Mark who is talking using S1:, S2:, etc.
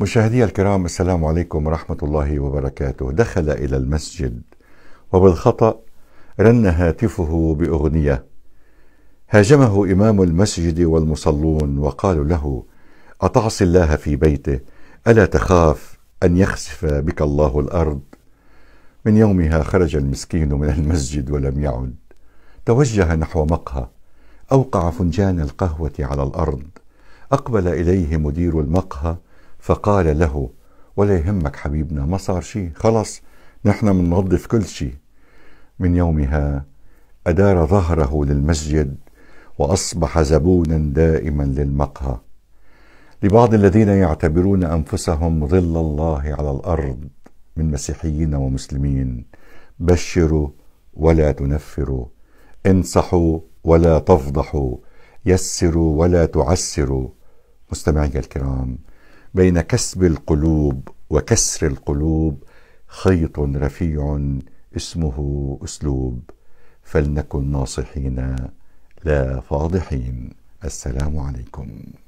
S1: مشاهدي الكرام السلام عليكم ورحمة الله وبركاته دخل إلى المسجد وبالخطأ رن هاتفه بأغنية هاجمه إمام المسجد والمصلون وقالوا له أتعصي الله في بيته ألا تخاف أن يخسف بك الله الأرض من يومها خرج المسكين من المسجد ولم يعد توجه نحو مقهى أوقع فنجان القهوة على الأرض أقبل إليه مدير المقهى فقال له ولا يهمك حبيبنا ما صار شيء خلص نحن بننظف كل شيء من يومها أدار ظهره للمسجد وأصبح زبونا دائما للمقهى لبعض الذين يعتبرون أنفسهم ظل الله على الأرض من مسيحيين ومسلمين بشروا ولا تنفروا انصحوا ولا تفضحوا يسروا ولا تعسروا مستمعي الكرام بين كسب القلوب وكسر القلوب خيط رفيع اسمه اسلوب فلنكن ناصحين لا فاضحين السلام عليكم